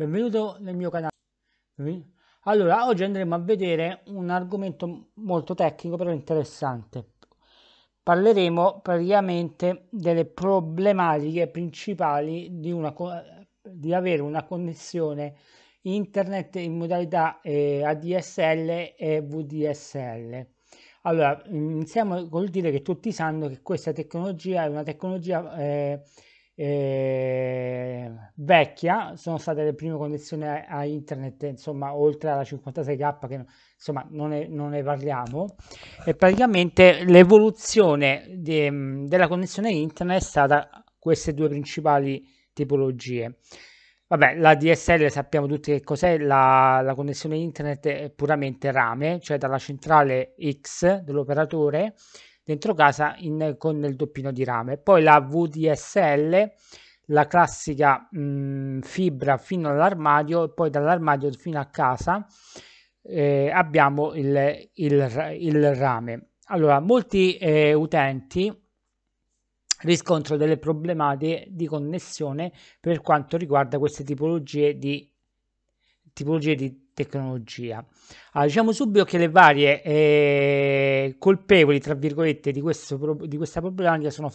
Benvenuto nel mio canale. Allora, oggi andremo a vedere un argomento molto tecnico però interessante. Parleremo praticamente delle problematiche principali di, una, di avere una connessione internet in modalità eh, ADSL e VDSL. Allora, iniziamo col dire che tutti sanno che questa tecnologia è una tecnologia eh, eh, vecchia, sono state le prime connessioni a, a, internet, insomma, oltre alla 56k, che insomma non ne, non ne parliamo, e praticamente l'evoluzione de, della connessione internet è stata queste due principali tipologie. Vabbè, la DSL sappiamo tutti che cos'è, la, la connessione internet è puramente rame, cioè dalla centrale X dell'operatore dentro casa in, con il doppino di rame. Poi la VDSL, la classica mh, mm, fibra fino all'armadio e poi dall'armadio fino a casa eh, abbiamo il, il, il, rame. Allora, molti eh, utenti riscontro delle problematiche di connessione per quanto riguarda queste tipologie di, tipologie di tecnologia. Allora, diciamo subito che le varie eh, colpevoli, tra virgolette, di, questo, di questa problematica sono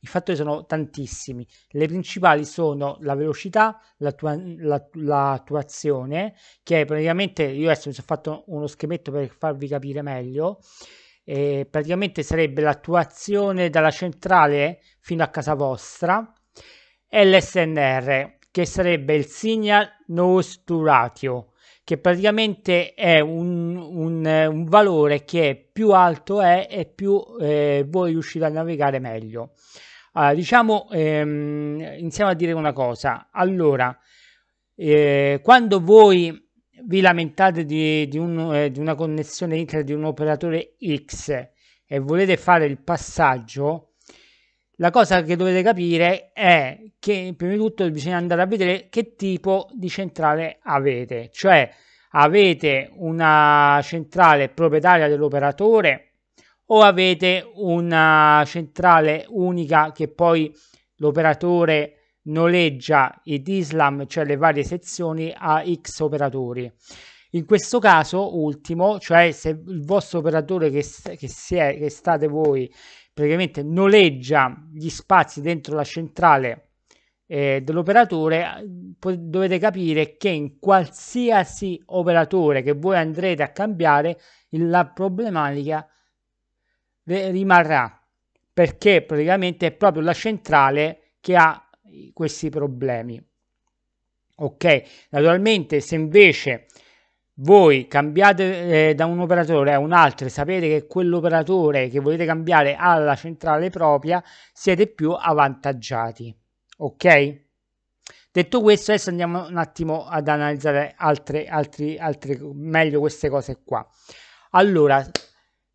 i fattori sono tantissimi. Le principali sono la velocità, l'attuazione, la, la che praticamente io adesso mi sono fatto uno schemetto per farvi capire meglio. Eh, praticamente sarebbe l'attuazione dalla centrale fino a casa vostra e l'SNR, che sarebbe il Signal Nose to Ratio che praticamente è un, un, un valore che più alto è e più eh, voi riuscite a navigare meglio. Allora, diciamo, ehm, iniziamo a dire una cosa. Allora, eh, quando voi vi lamentate di, di, un, eh, di una connessione internet di un operatore X e volete fare il passaggio, la cosa che dovete capire è che prima di tutto bisogna andare a vedere che tipo di centrale avete, cioè avete una centrale proprietaria dell'operatore o avete una centrale unica che poi l'operatore noleggia i DSLAM, cioè le varie sezioni, a X operatori. In questo caso ultimo, cioè se il vostro operatore che, che, è, che state voi praticamente noleggia gli spazi dentro la centrale eh, dell'operatore, dovete capire che in qualsiasi operatore che voi andrete a cambiare, la problematica rimarrà perché praticamente è proprio la centrale che ha questi problemi. Ok, naturalmente se invece voi cambiate eh, da un operatore a un altro e sapete che quell'operatore che volete cambiare ha la centrale propria, siete più avvantaggiati. Ok? Detto questo, adesso andiamo un attimo ad analizzare altre, altre, altre meglio queste cose qua. Allora,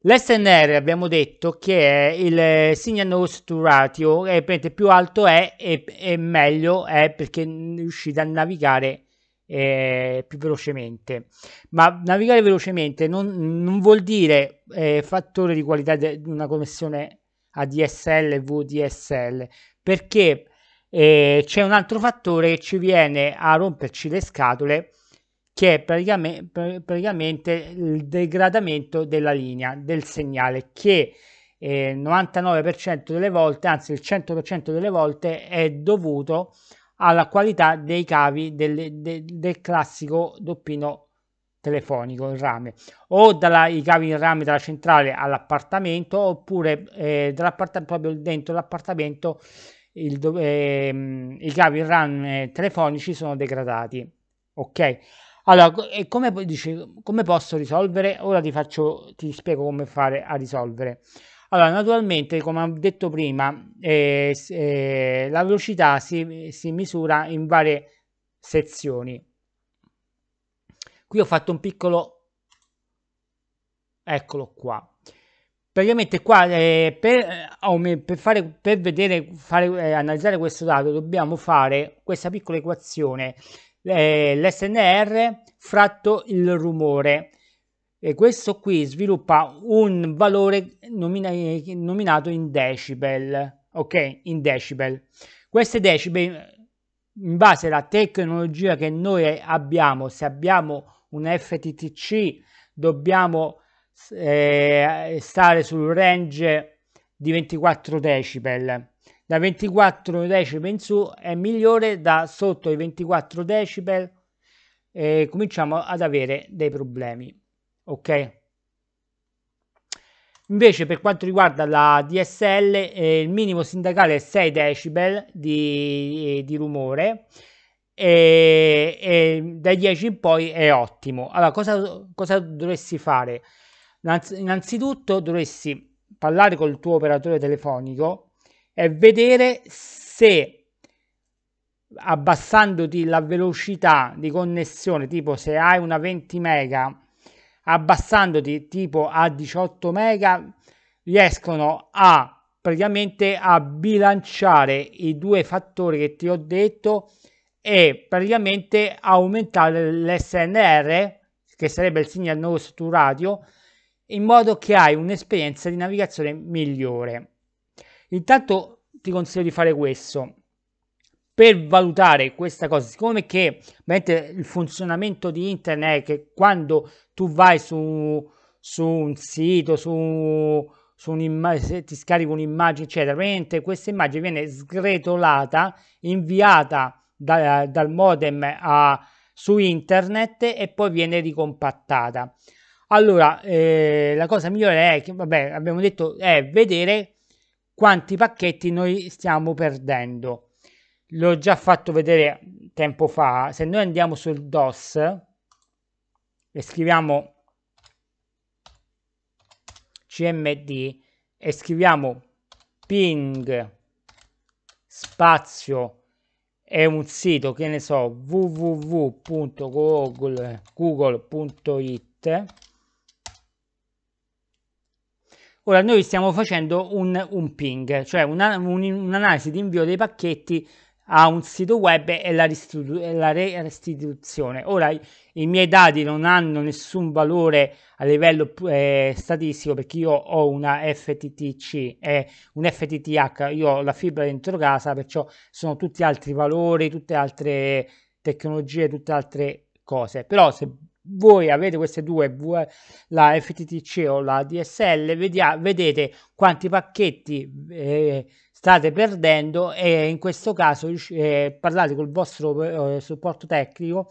l'SNR abbiamo detto che il signal nose to ratio, è, più alto è e meglio è perché riuscite a navigare eh, più velocemente. Ma navigare velocemente non, non vuol dire eh, fattore di qualità di una connessione ADSL, e VDSL, perché eh, c'è un altro fattore che ci viene a romperci le scatole che è praticamente, praticamente il degradamento della linea, del segnale, che il eh, 99% delle volte, anzi il 100% delle volte, è dovuto a alla qualità dei cavi del, del, del classico doppino telefonico in rame o dai cavi in rame dalla centrale all'appartamento oppure eh, dall'appartamento proprio dentro l'appartamento eh, i cavi in rame telefonici sono degradati ok allora, e come, dice, come posso risolvere? Ora ti, faccio, ti spiego come fare a risolvere. Allora, naturalmente, come ho detto prima, eh, eh, la velocità si, si, misura in varie sezioni. Qui ho fatto un piccolo... Eccolo qua. Praticamente qua, eh, per, eh, per, fare, per vedere, fare, eh, analizzare questo dato, dobbiamo fare questa piccola equazione eh, l'SNR fratto il rumore e questo qui sviluppa un valore nomina nominato in decibel ok in decibel queste decibel in base alla tecnologia che noi abbiamo se abbiamo un FTTC dobbiamo eh, stare sul range di 24 decibel da 24 decibel in su è migliore, da sotto i 24 decibel eh, cominciamo ad avere dei problemi. Ok. Invece per quanto riguarda la DSL eh, il minimo sindacale è 6 decibel di, eh, di rumore e, e, dai 10 in poi è ottimo. Allora cosa, cosa dovresti fare? Innanzitutto dovresti parlare col tuo operatore telefonico è vedere se abbassandoti la velocità di connessione, tipo se hai una 20 mega, abbassandoti tipo a 18 mega, riescono a praticamente a bilanciare i due fattori che ti ho detto e praticamente aumentare l'SNR, che sarebbe il signal nose to radio, in modo che hai un'esperienza di navigazione migliore. Intanto ti consiglio di fare questo. Per valutare questa cosa, siccome che il funzionamento di internet è che quando tu vai su, su un sito, su, su se ti scarichi un'immagine, eccetera, praticamente questa immagine viene sgretolata, inviata da, dal modem a, su internet e poi viene ricompattata. Allora, eh, la cosa migliore è che, vabbè, abbiamo detto, è vedere quanti pacchetti noi stiamo perdendo. L'ho già fatto vedere tempo fa, se noi andiamo sul DOS e scriviamo cmd e scriviamo ping spazio è un sito che ne so www.google.it Ora noi stiamo facendo un, un ping, cioè un'analisi un, un di invio dei pacchetti a un sito web e la, e la restituzione. Ora i, miei dati non hanno nessun valore a livello eh, statistico perché io ho una FTTC e eh, un FTTH, io ho la fibra dentro casa, perciò sono tutti altri valori, tutte altre tecnologie, tutte altre cose. Però se voi avete queste due, la FTTC o la DSL, vedia, vedete quanti pacchetti eh, state perdendo e in questo caso eh, parlate col vostro eh, supporto tecnico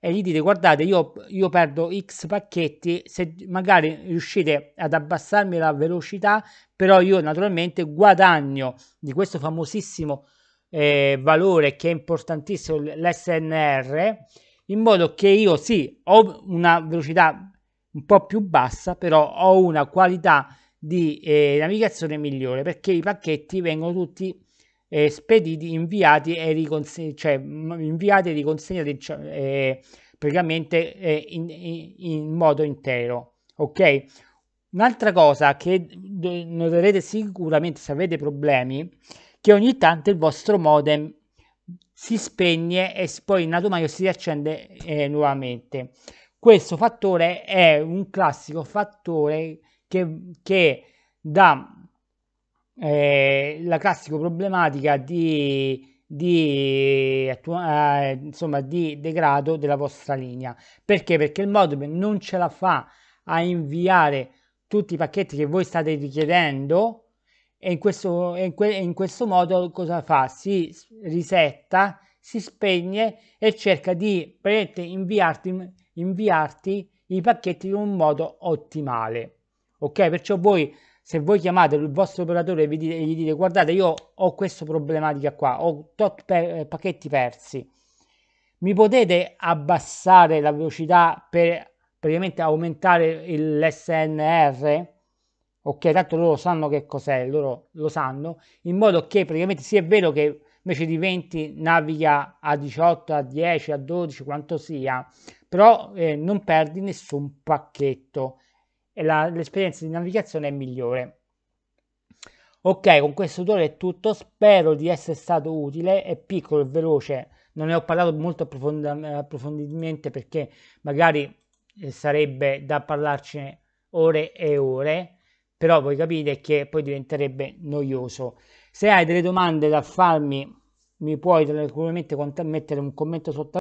e gli dite guardate io, io perdo x pacchetti se magari riuscite ad abbassarmi la velocità però io naturalmente guadagno di questo famosissimo eh, valore che è importantissimo l'SNR in modo che io sì, ho una velocità un po' più bassa, però ho una qualità di eh, navigazione migliore perché i pacchetti vengono tutti eh, spediti, inviati e, riconse- cioè, inviati e riconsegnati cioè, eh, praticamente eh, in, in, in, modo intero. Ok, un'altra cosa che noterete sicuramente se avete problemi che ogni tanto il vostro modem si spegne e poi in automaio si riaccende eh, nuovamente. Questo fattore è un classico fattore che, che dà eh, la classica problematica di, di, eh, insomma, di degrado della vostra linea. Perché? Perché il modem non ce la fa a inviare tutti i pacchetti che voi state richiedendo e in questo, in, que, in questo modo cosa fa? Si risetta, si spegne e cerca di inviarti, inviarti i pacchetti in un modo ottimale. Ok, perciò voi se voi chiamate il vostro operatore e dite, gli dite guardate io ho questa problematica qua, ho tot per, eh, pacchetti persi, mi potete abbassare la velocità per praticamente aumentare l'SNR? ok? Tanto loro sanno che cos'è, loro lo sanno, in modo che praticamente sì è vero che invece di 20 naviga a 18, a 10, a 12, quanto sia, però eh, non perdi nessun pacchetto e l'esperienza di navigazione è migliore. Ok, con questo tutorial è tutto, spero di essere stato utile, è piccolo e veloce, non ne ho parlato molto approfonditamente perché magari eh, sarebbe da parlarcene ore e ore, però voi capite che poi diventerebbe noioso. Se hai delle domande da farmi, mi puoi tranquillamente mettere un commento sotto